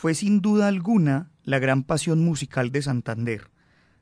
fue sin duda alguna la gran pasión musical de Santander.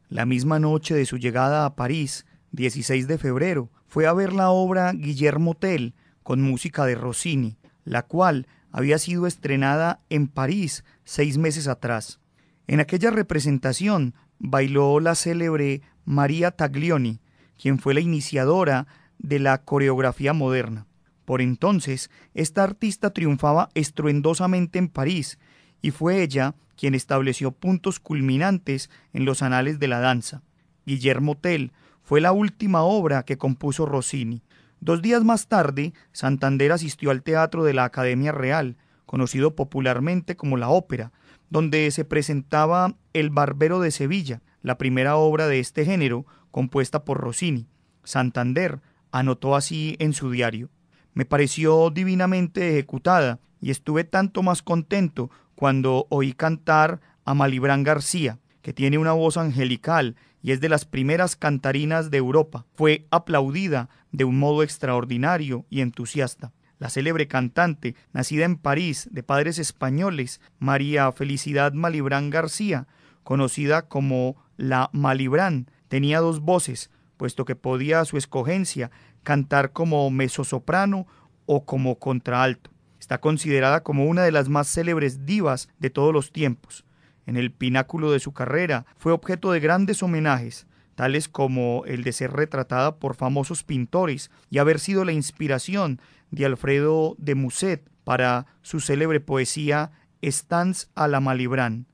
La misma noche de su llegada a París, 16 de febrero, fue a ver la obra Guillermo Tell con música de Rossini, la cual había sido estrenada en París seis meses atrás. En aquella representación bailó la célebre María Taglioni, quien fue la iniciadora de la coreografía moderna. Por entonces, esta artista triunfaba estruendosamente en París, y fue ella quien estableció puntos culminantes en los anales de la danza. Guillermo Tell fue la última obra que compuso Rossini. Dos días más tarde, Santander asistió al Teatro de la Academia Real, conocido popularmente como la Ópera, donde se presentaba El Barbero de Sevilla, la primera obra de este género compuesta por Rossini. Santander anotó así en su diario. Me pareció divinamente ejecutada y estuve tanto más contento cuando oí cantar a Malibrán García, que tiene una voz angelical y es de las primeras cantarinas de Europa. Fue aplaudida de un modo extraordinario y entusiasta. La célebre cantante, nacida en París de padres españoles, María Felicidad Malibrán García, conocida como la Malibrán, tenía dos voces, puesto que podía a su escogencia cantar como mezzosoprano o como contraalto. Está considerada como una de las más célebres divas de todos los tiempos. En el pináculo de su carrera fue objeto de grandes homenajes, tales como el de ser retratada por famosos pintores y haber sido la inspiración de Alfredo de Musset para su célebre poesía Estans a la Malibrán.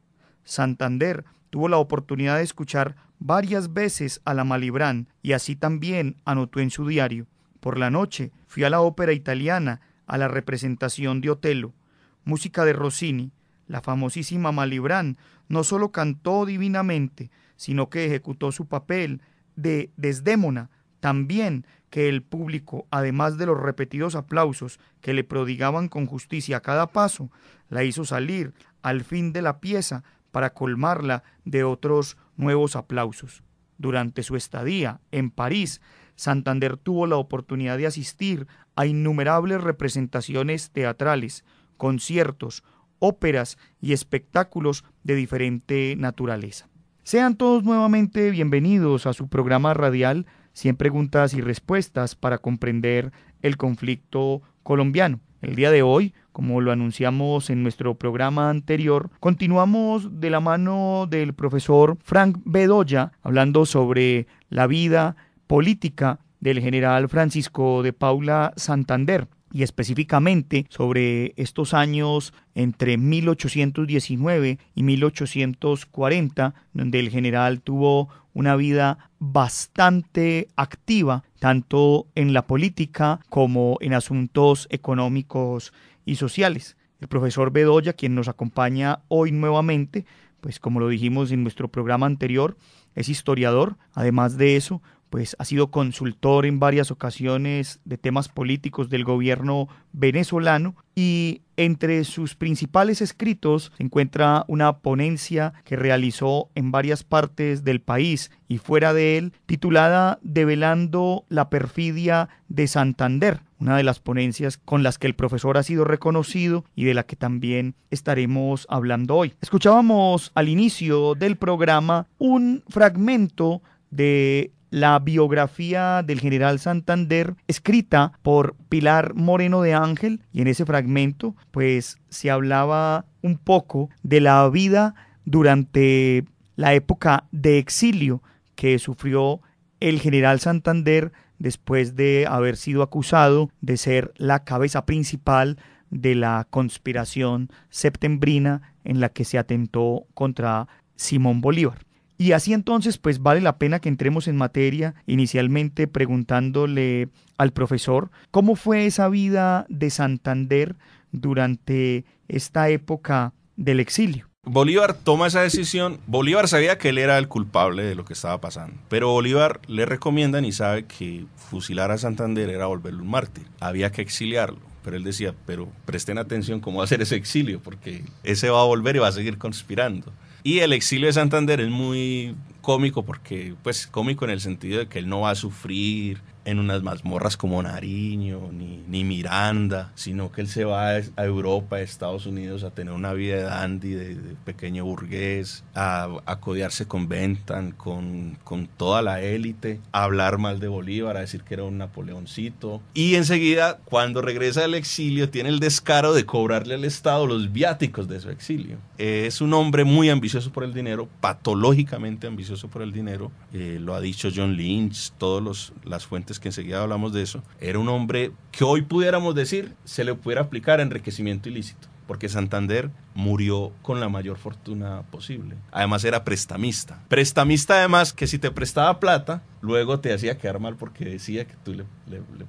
Santander tuvo la oportunidad de escuchar varias veces a la Malibrán y así también anotó en su diario. Por la noche fui a la ópera italiana a la representación de Otelo, música de Rossini, la famosísima Malibrán no solo cantó divinamente, sino que ejecutó su papel de Desdémona, tan bien que el público, además de los repetidos aplausos que le prodigaban con justicia a cada paso, la hizo salir al fin de la pieza para colmarla de otros nuevos aplausos. Durante su estadía en París, Santander tuvo la oportunidad de asistir a innumerables representaciones teatrales, conciertos, óperas y espectáculos de diferente naturaleza. Sean todos nuevamente bienvenidos a su programa radial 100 preguntas y respuestas para comprender el conflicto colombiano. El día de hoy, como lo anunciamos en nuestro programa anterior, continuamos de la mano del profesor Frank Bedoya hablando sobre la vida, política del general Francisco de Paula Santander y específicamente sobre estos años entre 1819 y 1840, donde el general tuvo una vida bastante activa, tanto en la política como en asuntos económicos y sociales. El profesor Bedoya, quien nos acompaña hoy nuevamente, pues como lo dijimos en nuestro programa anterior, es historiador, además de eso, pues ha sido consultor en varias ocasiones de temas políticos del gobierno venezolano y entre sus principales escritos se encuentra una ponencia que realizó en varias partes del país y fuera de él titulada Develando la perfidia de Santander, una de las ponencias con las que el profesor ha sido reconocido y de la que también estaremos hablando hoy. Escuchábamos al inicio del programa un fragmento de la biografía del general Santander escrita por Pilar Moreno de Ángel y en ese fragmento pues se hablaba un poco de la vida durante la época de exilio que sufrió el general Santander después de haber sido acusado de ser la cabeza principal de la conspiración septembrina en la que se atentó contra Simón Bolívar. Y así entonces, pues vale la pena que entremos en materia, inicialmente preguntándole al profesor cómo fue esa vida de Santander durante esta época del exilio. Bolívar toma esa decisión. Bolívar sabía que él era el culpable de lo que estaba pasando, pero Bolívar le recomiendan y sabe que fusilar a Santander era volverlo un mártir. Había que exiliarlo. Pero él decía, pero presten atención cómo va a ser ese exilio, porque ese va a volver y va a seguir conspirando. Y el exilio de Santander es muy cómico porque, pues, cómico en el sentido de que él no va a sufrir en unas mazmorras como Nariño ni, ni Miranda, sino que él se va a Europa, a Estados Unidos, a tener una vida de dandy, de, pequeño burgués, a, a con Bentham, con, con toda la élite, a hablar mal de Bolívar, a decir que era un Napoleoncito. Y enseguida, cuando regresa del exilio, tiene el descaro de cobrarle al Estado los viáticos de su exilio. Es un hombre muy ambicioso por el dinero, patológicamente ambicioso eso por el dinero, eh, lo ha dicho John Lynch, todas las fuentes que enseguida hablamos de eso, era un hombre que hoy pudiéramos decir se le pudiera aplicar enriquecimiento ilícito porque Santander murió con la mayor fortuna posible. Además era prestamista. Prestamista además que si te prestaba plata, luego te hacía quedar mal porque decía que tú le,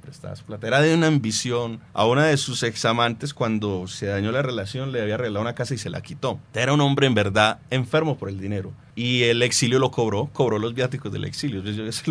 prestabas plata. Era de una ambición. A una de sus examantes cuando se dañó la relación le había arreglado una casa y se la quitó. Era un hombre en verdad enfermo por el dinero. Y el exilio lo cobró, cobró los viáticos del exilio. Es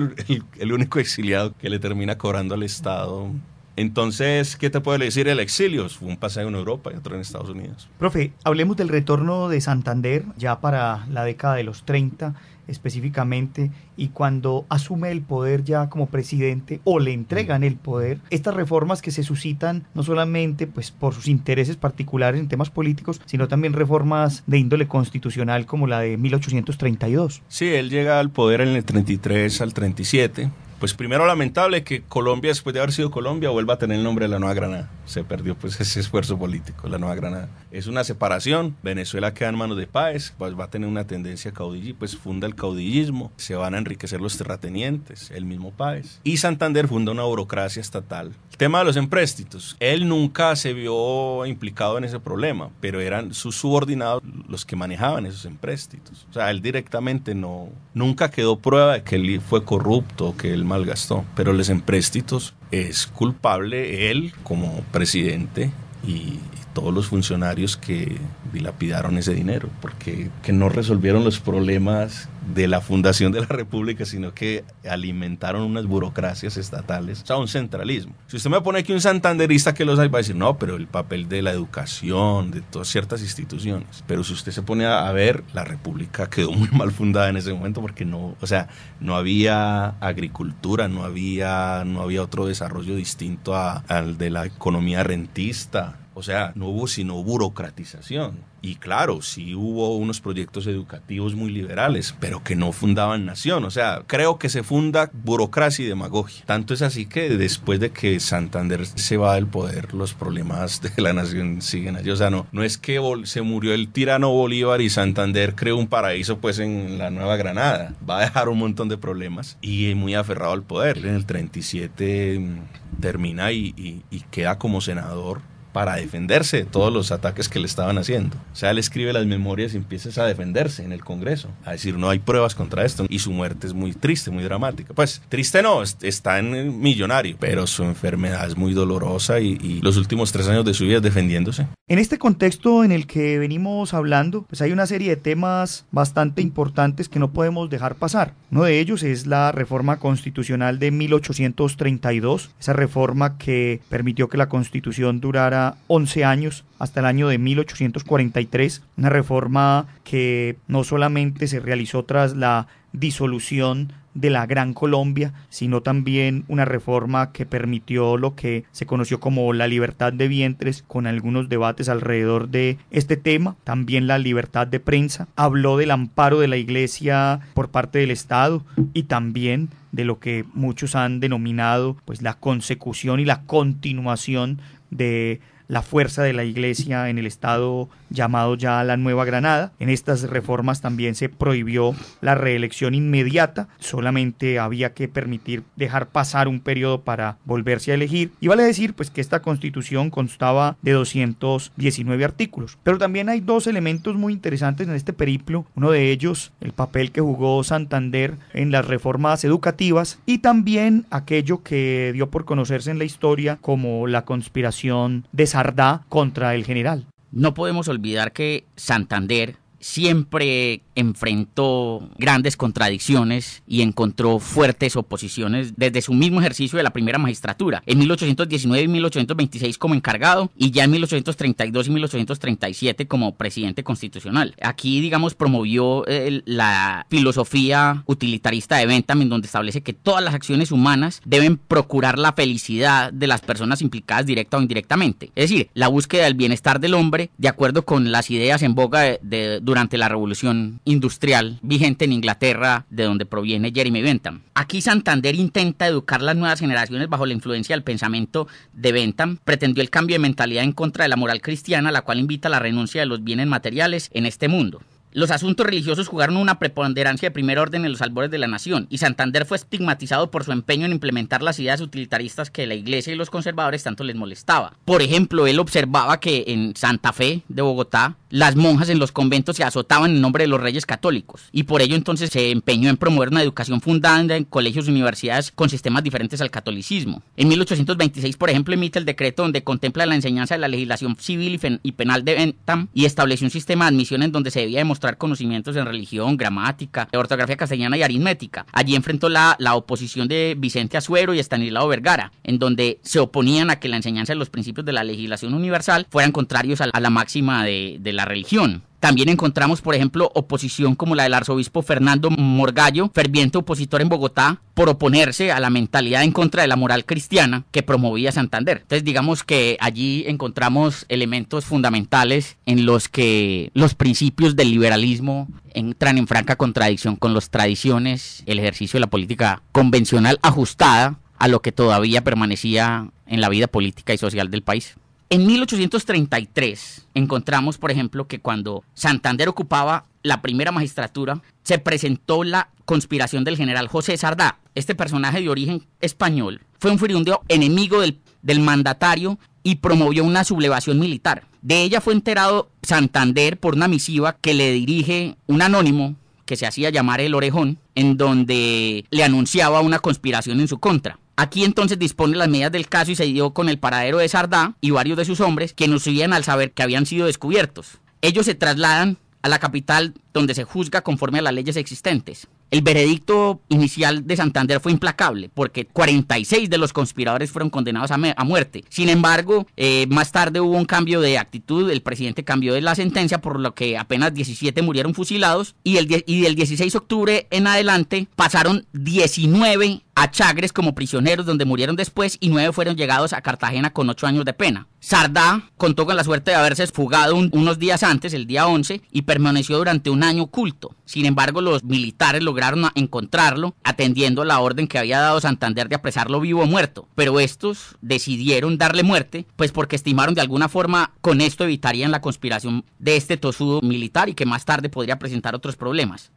el único exiliado que le termina cobrando al Estado entonces, ¿qué te puede decir el exilio? Fue un paseo en Europa y otro en Estados Unidos. Profe, hablemos del retorno de Santander ya para la década de los 30 específicamente y cuando asume el poder ya como presidente o le entregan el poder, estas reformas que se suscitan no solamente pues por sus intereses particulares en temas políticos, sino también reformas de índole constitucional como la de 1832. Sí, él llega al poder en el 33 al 37 pues primero lamentable que Colombia, después de haber sido Colombia, vuelva a tener el nombre de la Nueva Granada. Se perdió pues ese esfuerzo político, la Nueva Granada. Es una separación, Venezuela queda en manos de Páez, pues va a tener una tendencia caudillista pues funda el caudillismo, se van a enriquecer los terratenientes, el mismo Páez. Y Santander funda una burocracia estatal. El tema de los empréstitos, él nunca se vio implicado en ese problema, pero eran sus subordinados los que manejaban esos empréstitos. O sea, él directamente no, nunca quedó prueba de que él fue corrupto, que él gastó pero los empréstitos es culpable él como presidente y todos los funcionarios que dilapidaron ese dinero, porque que no resolvieron los problemas de la fundación de la República, sino que alimentaron unas burocracias estatales, o sea, un centralismo. Si usted me pone aquí un santanderista que los hay, va a decir, no, pero el papel de la educación, de todas ciertas instituciones. Pero si usted se pone a, ver, la República quedó muy mal fundada en ese momento porque no, o sea, no había agricultura, no había, no había otro desarrollo distinto al de la economía rentista o sea, no hubo sino burocratización. Y claro, sí hubo unos proyectos educativos muy liberales, pero que no fundaban nación. O sea, creo que se funda burocracia y demagogia. Tanto es así que después de que Santander se va del poder, los problemas de la nación siguen allí. O sea, no, es que se murió el tirano Bolívar y Santander creó un paraíso pues en la Nueva Granada. Va a dejar un montón de problemas y es muy aferrado al poder. En el 37 mm, termina y, y queda como senador para defenderse de todos los ataques que le estaban haciendo. O sea, él escribe las memorias y empieza a defenderse en el Congreso, a decir, no hay pruebas contra esto. Y su muerte es muy triste, muy dramática. Pues triste no, está en millonario, pero su enfermedad es muy dolorosa y, los últimos tres años de su vida defendiéndose. En este contexto en el que venimos hablando, pues hay una serie de temas bastante importantes que no podemos dejar pasar. Uno de ellos es la reforma constitucional de 1832, esa reforma que permitió que la constitución durara 11 años, hasta el año de 1843, una reforma que no solamente se realizó tras la disolución de la Gran Colombia, sino también una reforma que permitió lo que se conoció como la libertad de vientres, con algunos debates alrededor de este tema, también la libertad de prensa, habló del amparo de la Iglesia por parte del Estado y también de lo que muchos han denominado pues la consecución y la continuación de la fuerza de la iglesia en el Estado llamado ya la Nueva Granada. En estas reformas también se prohibió la reelección inmediata, solamente había que permitir dejar pasar un periodo para volverse a elegir. Y vale decir pues que esta constitución constaba de 219 artículos. Pero también hay dos elementos muy interesantes en este periplo, uno de ellos el papel que jugó Santander en las reformas educativas y también aquello que dio por conocerse en la historia como la conspiración de Sardá contra el general. No podemos olvidar que Santander siempre enfrentó grandes contradicciones y encontró fuertes oposiciones desde su mismo ejercicio de la primera magistratura, en 1819 y 1826 como encargado y ya en 1832 y 1837 como presidente constitucional. Aquí, digamos, promovió eh, la filosofía utilitarista de Bentham, en donde establece que todas las acciones humanas deben procurar la felicidad de las personas implicadas directa o indirectamente. Es decir, la búsqueda del bienestar del hombre de acuerdo con las ideas en boga de, durante la revolución industrial vigente en Inglaterra, de donde proviene Jeremy Bentham. Aquí Santander intenta educar las nuevas generaciones bajo la influencia del pensamiento de Bentham. Pretendió el cambio de mentalidad en contra de la moral cristiana, la cual invita a la renuncia de los bienes materiales en este mundo. Los asuntos religiosos jugaron una preponderancia de primer orden en los albores de la nación, y Santander fue estigmatizado por su empeño en implementar las ideas utilitaristas que la iglesia y los conservadores tanto les molestaba. Por ejemplo, él observaba que en Santa Fe de Bogotá, las monjas en los conventos se azotaban en nombre de los reyes católicos, y por ello entonces se empeñó en promover una educación fundada en colegios y universidades con sistemas diferentes al catolicismo. En 1826, por ejemplo, emite el decreto donde contempla la enseñanza de la legislación civil y, penal de Bentham y estableció un sistema de admisión en donde se debía demostrar conocimientos en religión, gramática, ortografía castellana y aritmética. Allí enfrentó la, oposición de Vicente Azuero y Estanislao Vergara, en donde se oponían a que la enseñanza de los principios de la legislación universal fueran contrarios a, la, máxima de, de la religión. También encontramos, por ejemplo, oposición como la del arzobispo Fernando Morgallo, ferviente opositor en Bogotá, por oponerse a la mentalidad en contra de la moral cristiana que promovía Santander. Entonces, digamos que allí encontramos elementos fundamentales en los que los principios del liberalismo entran en franca contradicción con las tradiciones, el ejercicio de la política convencional ajustada a lo que todavía permanecía en la vida política y social del país. En 1833 encontramos, por ejemplo, que cuando Santander ocupaba la primera magistratura, se presentó la conspiración del general José Sardá. Este personaje de origen español fue un furibundo enemigo del, del mandatario y promovió una sublevación militar. De ella fue enterado Santander por una misiva que le dirige un anónimo que se hacía llamar el Orejón, en donde le anunciaba una conspiración en su contra. Aquí entonces dispone las medidas del caso y se dio con el paradero de Sardá y varios de sus hombres, quienes subían al saber que habían sido descubiertos. Ellos se trasladan a la capital donde se juzga conforme a las leyes existentes. El veredicto inicial de Santander fue implacable porque 46 de los conspiradores fueron condenados a, muerte. Sin embargo, eh, más tarde hubo un cambio de actitud, el presidente cambió de la sentencia por lo que apenas 17 murieron fusilados y, el y del 16 de octubre en adelante pasaron 19 a Chagres como prisioneros donde murieron después y nueve fueron llegados a Cartagena con ocho años de pena. Sardá contó con la suerte de haberse fugado unos días antes, el día 11, y permaneció durante un año oculto. Sin embargo, los militares lograron encontrarlo atendiendo la orden que había dado Santander de apresarlo vivo o muerto. Pero estos decidieron darle muerte, pues porque estimaron de alguna forma con esto evitarían la conspiración de este tosudo militar y que más tarde podría presentar otros problemas.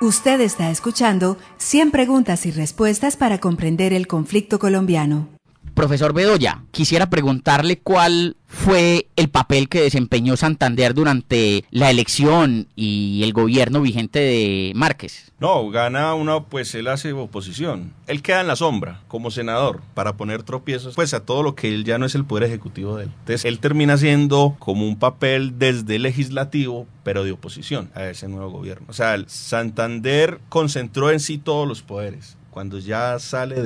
Usted está escuchando 100 preguntas y respuestas para comprender el conflicto colombiano. Profesor Bedoya, quisiera preguntarle cuál fue el papel que desempeñó Santander durante la elección y el gobierno vigente de Márquez. No, gana uno, pues él hace oposición. Él queda en la sombra como senador para poner tropiezos pues a todo lo que él ya no es el poder ejecutivo de él. Entonces él termina siendo como un papel desde legislativo, pero de oposición a ese nuevo gobierno. O sea, Santander concentró en sí todos los poderes cuando ya sale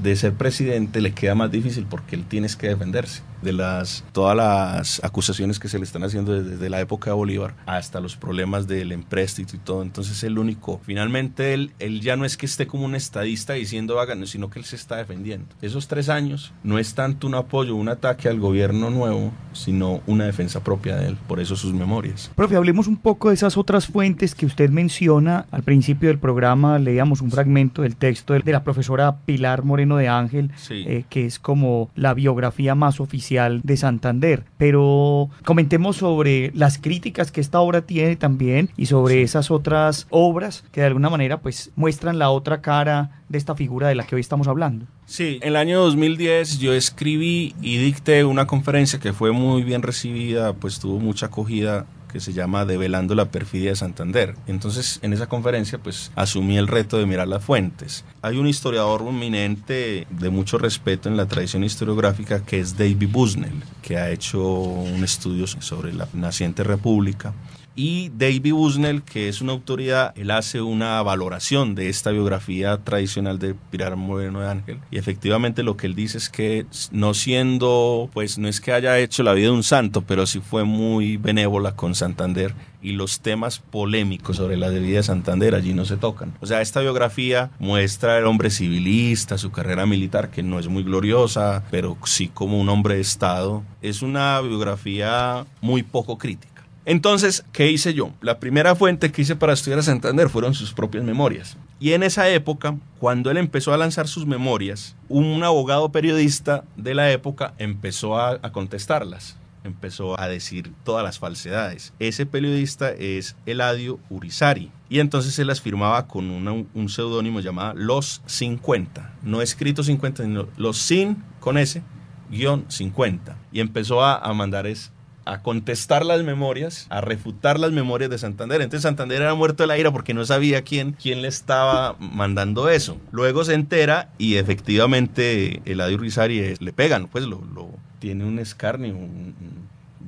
de, ser presidente le queda más difícil porque él tiene que defenderse de las, todas las acusaciones que se le están haciendo desde, la época de Bolívar hasta los problemas del empréstito y todo. Entonces el único, finalmente él, él ya no es que esté como un estadista diciendo hagan, sino que él se está defendiendo. Esos tres años no es tanto un apoyo, un ataque al gobierno nuevo, sino una defensa propia de él, por eso sus memorias. Profe, hablemos un poco de esas otras fuentes que usted menciona. Al principio del programa leíamos un fragmento del texto de la profesora Pilar Moreno de Ángel, eh, que es como la biografía más oficial de Santander. Pero comentemos sobre las críticas que esta obra tiene también y sobre esas otras obras que de alguna manera pues muestran la otra cara de esta figura de la que hoy estamos hablando. Sí, en el año 2010 yo escribí y dicté una conferencia que fue muy bien recibida, pues tuvo mucha acogida que se llama Develando la perfidia de Santander. Entonces, en esa conferencia, pues asumí el reto de mirar las fuentes. Hay un historiador prominente de mucho respeto en la tradición historiográfica que es David Busnell, que ha hecho un estudio sobre la naciente república y David Busnell, que es una autoridad, él hace una valoración de esta biografía tradicional de Pilar Moreno de Ángel. Y efectivamente lo que él dice es que no siendo, pues no es que haya hecho la vida de un santo, pero sí fue muy benévola con Santander y los temas polémicos sobre la vida de Santander allí no se tocan. O sea, esta biografía muestra al hombre civilista, su carrera militar, que no es muy gloriosa, pero sí como un hombre de Estado. Es una biografía muy poco crítica. Entonces, ¿qué hice yo? La primera fuente que hice para estudiar a Santander fueron sus propias memorias. Y en esa época, cuando él empezó a lanzar sus memorias, un abogado periodista de la época empezó a, contestarlas empezó a decir todas las falsedades. Ese periodista es Eladio Urizari. Y entonces él las firmaba con un seudónimo llamado Los 50. No escrito 50, sino Los Sin con ese guión 50. Y empezó a, a mandar es, a contestar las memorias, a refutar las memorias de Santander. Entonces Santander era muerto de la ira porque no sabía quién, quién le estaba mandando eso. Luego se entera y efectivamente Eladio Rizari le pegan, pues lo, tiene un escarnio, un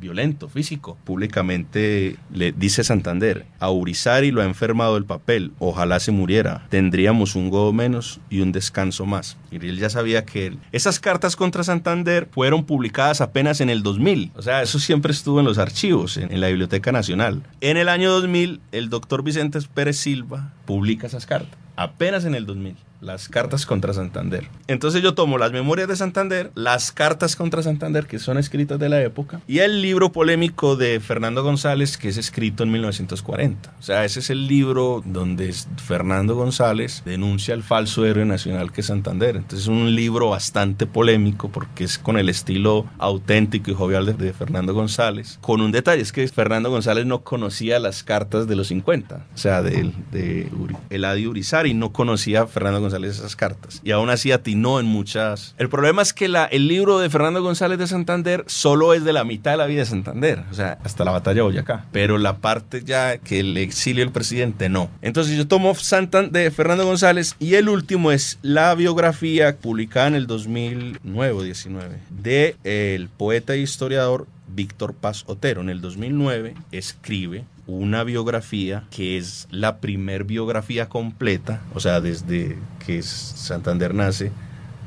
violento, físico. Públicamente le dice Santander, a Urizari lo ha enfermado el papel, ojalá se muriera, tendríamos un godo menos y un descanso más. Y él ya sabía que esas cartas contra Santander fueron publicadas apenas en el 2000, o sea, eso siempre estuvo en los archivos, en, en la Biblioteca Nacional. En el año 2000, el doctor Vicente Pérez Silva publica esas cartas, apenas en el 2000 las cartas contra Santander. Entonces yo tomo las memorias de Santander, las cartas contra Santander que son escritas de la época y el libro polémico de Fernando González que es escrito en 1940. O sea, ese es el libro donde Fernando González denuncia el falso héroe nacional que es Santander. Entonces es un libro bastante polémico porque es con el estilo auténtico y jovial de, Fernando González. Con un detalle, es que Fernando González no conocía las cartas de los 50, o sea, de, de Eladio Urizar y no conocía a Fernando González González esas cartas. Y aún así atinó en muchas. El problema es que la, el libro de Fernando González de Santander solo es de la mitad de la vida de Santander, o sea, hasta la batalla de Boyacá. Pero la parte ya que el exilio el presidente, no. Entonces yo tomo Santander, Fernando González y el último es la biografía publicada en el 2009 19 de eh, el poeta e historiador Víctor Paz Otero en el 2009 escribe una biografía que es la primer biografía completa, o sea, desde que Santander nace,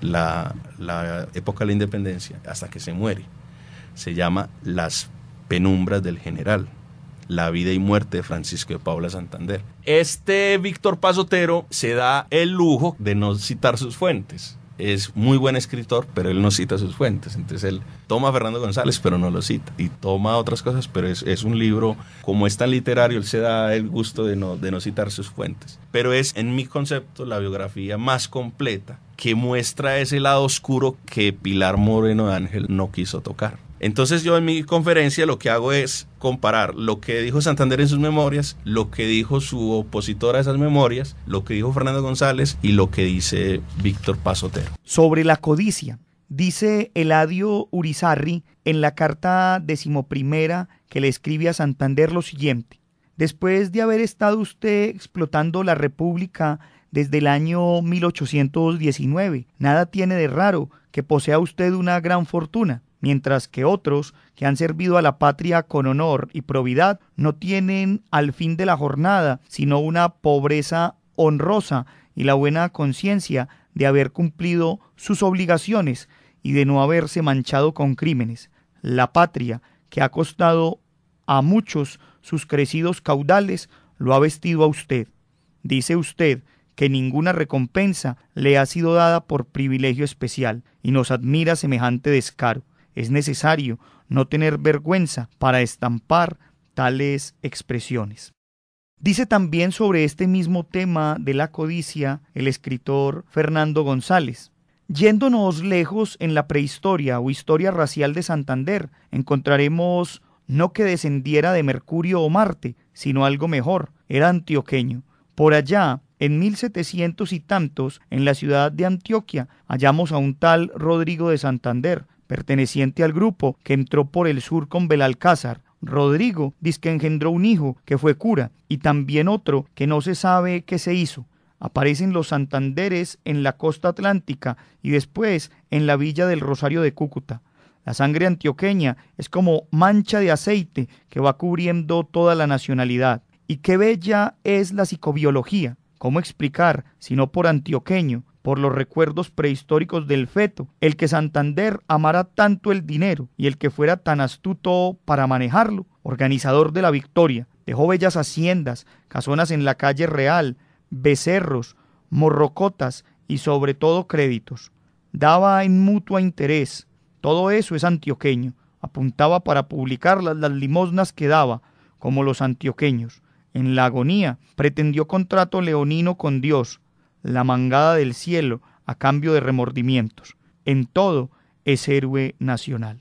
la, la época de la independencia, hasta que se muere. Se llama Las penumbras del general. La vida y muerte de Francisco de Paula Santander. Este Víctor Pasotero se da el lujo de no citar sus fuentes es muy buen escritor, pero él no cita sus fuentes. Entonces él toma a Fernando González, pero no lo cita. Y toma otras cosas, pero es, un libro, como es tan literario, él se da el gusto de no, de no citar sus fuentes. Pero es, en mi concepto, la biografía más completa que muestra ese lado oscuro que Pilar Moreno de Ángel no quiso tocar. Entonces yo en mi conferencia lo que hago es comparar lo que dijo Santander en sus memorias, lo que dijo su opositor a esas memorias, lo que dijo Fernando González y lo que dice Víctor Pasotero. Sobre la codicia, dice Eladio Urizarri en la carta decimoprimera que le escribe a Santander lo siguiente. Después de haber estado usted explotando la República desde el año 1819, nada tiene de raro que posea usted una gran fortuna mientras que otros que han servido a la patria con honor y probidad no tienen al fin de la jornada sino una pobreza honrosa y la buena conciencia de haber cumplido sus obligaciones y de no haberse manchado con crímenes. La patria, que ha costado a muchos sus crecidos caudales, lo ha vestido a usted. Dice usted que ninguna recompensa le ha sido dada por privilegio especial, y nos admira semejante descaro es necesario no tener vergüenza para estampar tales expresiones. Dice también sobre este mismo tema de la codicia el escritor Fernando González. Yéndonos lejos en la prehistoria o historia racial de Santander, encontraremos no que descendiera de Mercurio o Marte, sino algo mejor, era antioqueño. Por allá, en 1700 y tantos, en la ciudad de Antioquia, hallamos a un tal Rodrigo de Santander, perteneciente al grupo que entró por el sur con Belalcázar. Rodrigo dice que engendró un hijo que fue cura y también otro que no se sabe qué se hizo. Aparecen los Santanderes en la costa atlántica y después en la villa del Rosario de Cúcuta. La sangre antioqueña es como mancha de aceite que va cubriendo toda la nacionalidad. Y qué bella es la psicobiología. ¿Cómo explicar, si no por antioqueño, por los recuerdos prehistóricos del feto, el que Santander amara tanto el dinero y el que fuera tan astuto para manejarlo, organizador de la victoria, dejó bellas haciendas, casonas en la calle real, becerros, morrocotas y sobre todo créditos. Daba en mutuo interés, todo eso es antioqueño, apuntaba para publicar las, las limosnas que daba, como los antioqueños. En la agonía pretendió contrato leonino con Dios, la mangada del cielo a cambio de remordimientos. En todo es héroe nacional.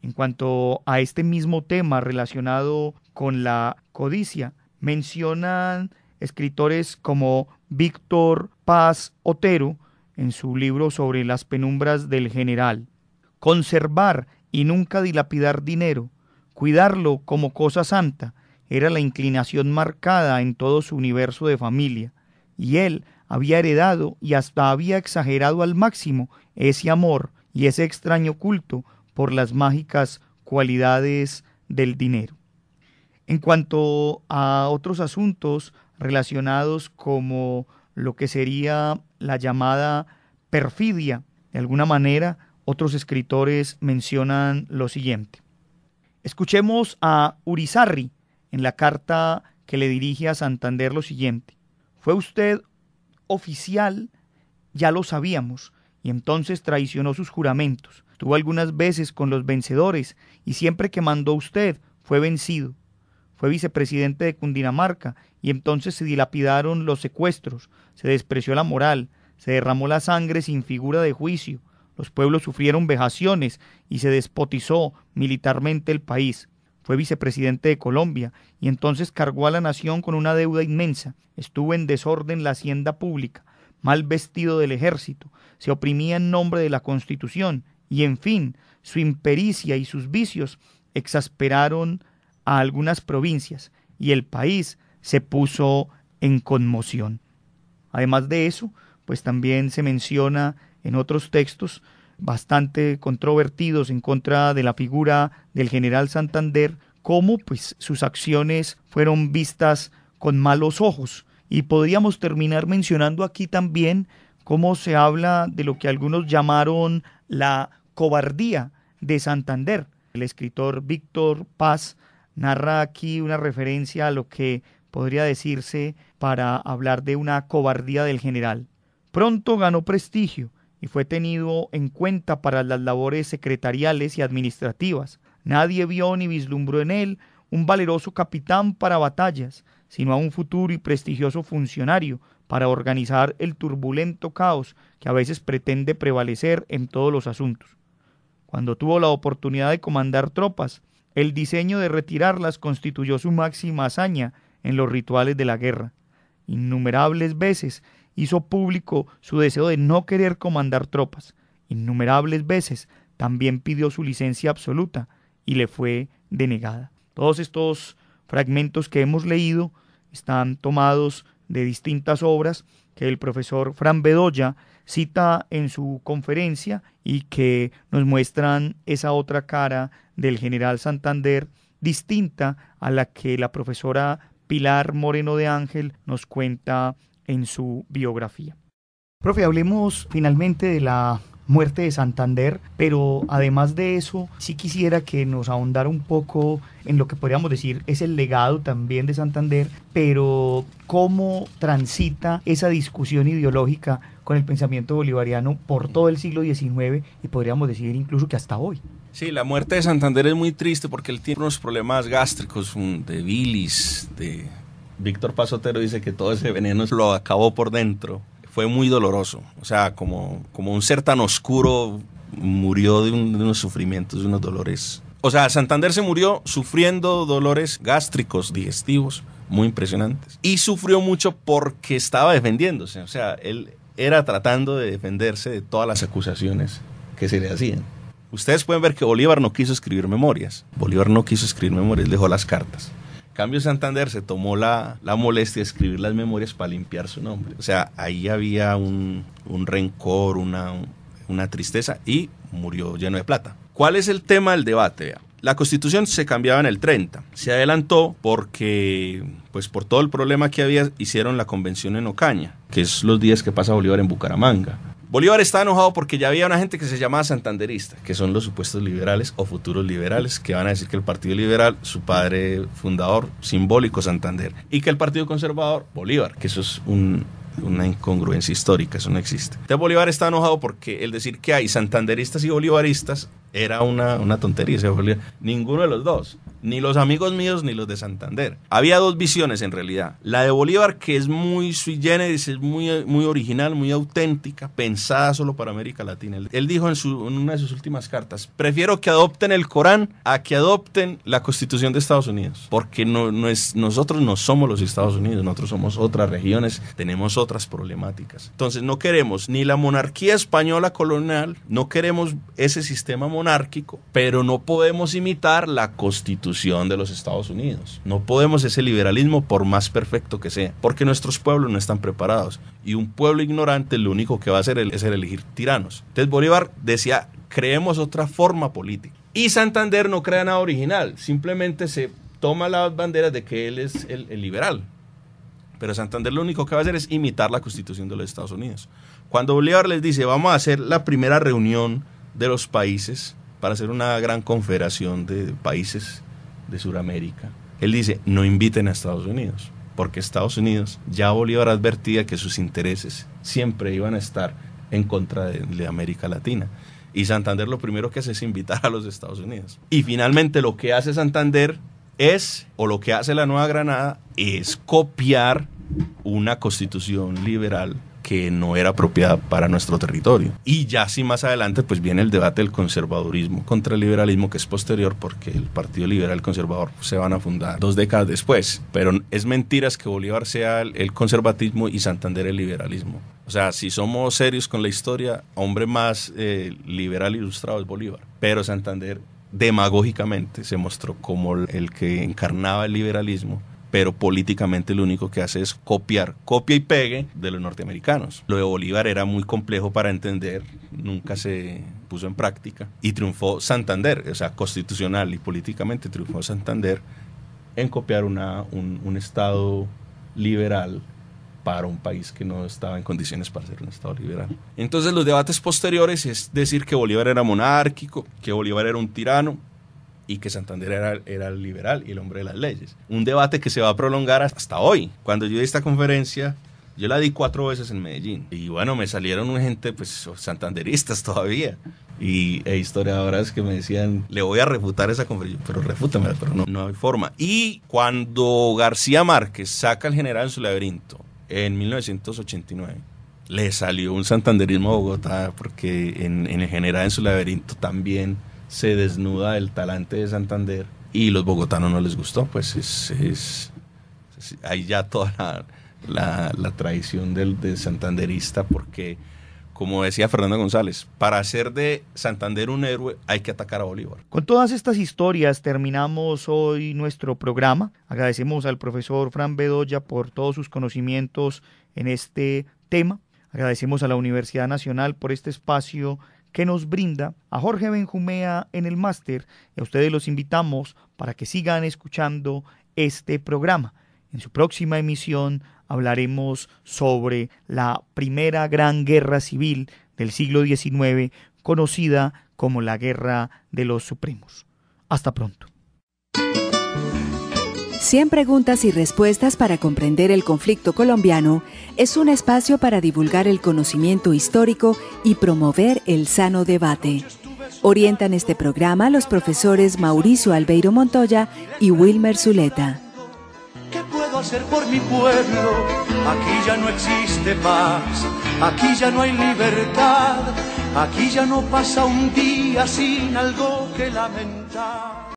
En cuanto a este mismo tema relacionado con la codicia, mencionan escritores como Víctor Paz Otero en su libro sobre las penumbras del general. Conservar y nunca dilapidar dinero, cuidarlo como cosa santa, era la inclinación marcada en todo su universo de familia, y él había heredado y hasta había exagerado al máximo ese amor y ese extraño culto por las mágicas cualidades del dinero. En cuanto a otros asuntos relacionados como lo que sería la llamada perfidia, de alguna manera otros escritores mencionan lo siguiente. Escuchemos a Urizarri en la carta que le dirige a Santander lo siguiente. Fue usted oficial ya lo sabíamos, y entonces traicionó sus juramentos. Tuvo algunas veces con los vencedores, y siempre que mandó usted fue vencido. Fue vicepresidente de Cundinamarca, y entonces se dilapidaron los secuestros, se despreció la moral, se derramó la sangre sin figura de juicio, los pueblos sufrieron vejaciones y se despotizó militarmente el país. Fue vicepresidente de Colombia y entonces cargó a la nación con una deuda inmensa. Estuvo en desorden la hacienda pública, mal vestido del ejército, se oprimía en nombre de la Constitución y, en fin, su impericia y sus vicios exasperaron a algunas provincias y el país se puso en conmoción. Además de eso, pues también se menciona en otros textos bastante controvertidos en contra de la figura del general Santander, cómo pues sus acciones fueron vistas con malos ojos. Y podríamos terminar mencionando aquí también cómo se habla de lo que algunos llamaron la cobardía de Santander. El escritor Víctor Paz narra aquí una referencia a lo que podría decirse para hablar de una cobardía del general. Pronto ganó prestigio, y fue tenido en cuenta para las labores secretariales y administrativas. Nadie vio ni vislumbró en él un valeroso capitán para batallas, sino a un futuro y prestigioso funcionario para organizar el turbulento caos que a veces pretende prevalecer en todos los asuntos. Cuando tuvo la oportunidad de comandar tropas, el diseño de retirarlas constituyó su máxima hazaña en los rituales de la guerra. Innumerables veces hizo público su deseo de no querer comandar tropas. Innumerables veces también pidió su licencia absoluta y le fue denegada. Todos estos fragmentos que hemos leído están tomados de distintas obras que el profesor Fran Bedoya cita en su conferencia y que nos muestran esa otra cara del general Santander distinta a la que la profesora Pilar Moreno de Ángel nos cuenta en su biografía. Profe, hablemos finalmente de la muerte de Santander, pero además de eso, sí quisiera que nos ahondara un poco en lo que podríamos decir es el legado también de Santander, pero cómo transita esa discusión ideológica con el pensamiento bolivariano por todo el siglo XIX y podríamos decir incluso que hasta hoy. Sí, la muerte de Santander es muy triste porque él tiene unos problemas gástricos, de bilis, de Víctor Pasotero dice que todo ese veneno lo acabó por dentro. Fue muy doloroso, o sea, como, como un ser tan oscuro murió de unos sufrimientos, de unos dolores. O sea, Santander se murió sufriendo dolores gástricos, digestivos, muy impresionantes. Y sufrió mucho porque estaba defendiéndose, o sea, él era tratando de defenderse de todas las acusaciones que se le hacían. Ustedes pueden ver que Bolívar no quiso escribir memorias. Bolívar no quiso escribir memorias, dejó las cartas. Cambio Santander se tomó la, molestia de escribir las memorias para limpiar su nombre. O sea, ahí había un, rencor, una, una tristeza y murió lleno de plata. ¿Cuál es el tema del debate? La constitución se cambiaba en el 30. Se adelantó porque, pues por todo el problema que había, hicieron la convención en Ocaña, que es los días que pasa Bolívar en Bucaramanga. Bolívar está enojado porque ya había una gente que se llamaba santanderista, que son los supuestos liberales o futuros liberales, que van a decir que el Partido Liberal, su padre fundador, simbólico Santander, y que el Partido Conservador, Bolívar, que eso es un, una incongruencia histórica, eso no existe. Entonces Bolívar está enojado porque el decir que hay santanderistas y bolivaristas era una, una tontería. Ninguno de los dos, ni los amigos míos ni los de Santander. Había dos visiones en realidad. La de Bolívar, que es muy sui generis, es muy, muy original, muy auténtica, pensada solo para América Latina. Él dijo en, una de sus últimas cartas, prefiero que adopten el Corán a que adopten la Constitución de Estados Unidos, porque no, no es, nosotros no somos los Estados Unidos, nosotros somos otras regiones, tenemos otras otras problemáticas. Entonces no queremos ni la monarquía española colonial, no queremos ese sistema monárquico, pero no podemos imitar la constitución de los Estados Unidos. No podemos ese liberalismo por más perfecto que sea, porque nuestros pueblos no están preparados. Y un pueblo ignorante lo único que va a hacer es elegir tiranos. Entonces Bolívar decía, creemos otra forma política. Y Santander no crea nada original, simplemente se toma las banderas de que él es el liberal. Pero Santander lo único que va a hacer es imitar la constitución de los Estados Unidos. Cuando Bolívar les dice, vamos a hacer la primera reunión de los países para hacer una gran confederación de países de Sudamérica, él dice, no inviten a Estados Unidos, porque Estados Unidos ya Bolívar advertía que sus intereses siempre iban a estar en contra de, América Latina. Y Santander lo primero que hace es invitar a los Estados Unidos. Y finalmente lo que hace Santander es, o lo que hace la Nueva Granada, es copiar una constitución liberal que no era apropiada para nuestro territorio. Y ya así más adelante pues viene el debate del conservadurismo contra el liberalismo que es posterior porque el Partido Liberal Conservador se van a fundar dos décadas después. Pero es mentiras que Bolívar sea el conservatismo y Santander el liberalismo. O sea, si somos serios con la historia, hombre más eh, liberal e ilustrado es Bolívar. Pero Santander demagógicamente se mostró como el que encarnaba el liberalismo, pero políticamente lo único que hace es copiar, copia y pegue de los norteamericanos. Lo de Bolívar era muy complejo para entender, nunca se puso en práctica y triunfó Santander, o sea, constitucional y políticamente triunfó Santander en copiar un Estado liberal para un país que no estaba en condiciones para ser un Estado liberal. Entonces los debates posteriores es decir que Bolívar era monárquico, que Bolívar era un tirano, y que Santander era, era, el liberal y el hombre de las leyes. Un debate que se va a prolongar hasta hoy. Cuando yo di esta conferencia, yo la di cuatro veces en Medellín. Y bueno, me salieron gente, pues, santanderistas todavía. Y e historiadoras que me decían, le voy a refutar esa conferencia. Pero refútame pero no, no hay forma. Y cuando García Márquez saca al general en su laberinto, en 1989 le salió un santanderismo a Bogotá porque en, general en su laberinto también se desnuda el talante de Santander y los bogotanos no les gustó, pues es, es, ahí ya toda la, la, la tradición del, del santanderista porque como decía Fernando González, para hacer de Santander un héroe hay que atacar a Bolívar. Con todas estas historias terminamos hoy nuestro programa. Agradecemos al profesor Fran Bedoya por todos sus conocimientos en este tema. Agradecemos a la Universidad Nacional por este espacio que nos brinda, a Jorge Benjumea en el máster y a ustedes los invitamos para que sigan escuchando este programa. En su próxima emisión hablaremos sobre la primera gran guerra civil del siglo XIX, conocida como la Guerra de los Supremos. Hasta pronto. 100 preguntas y respuestas para comprender el conflicto colombiano es un espacio para divulgar el conocimiento histórico y promover el sano debate. Orientan este programa los profesores Mauricio Albeiro Montoya y Wilmer Zuleta hacer por mi pueblo. Aquí ya no existe paz, aquí ya no hay libertad, aquí ya no pasa un día sin algo que lamentar.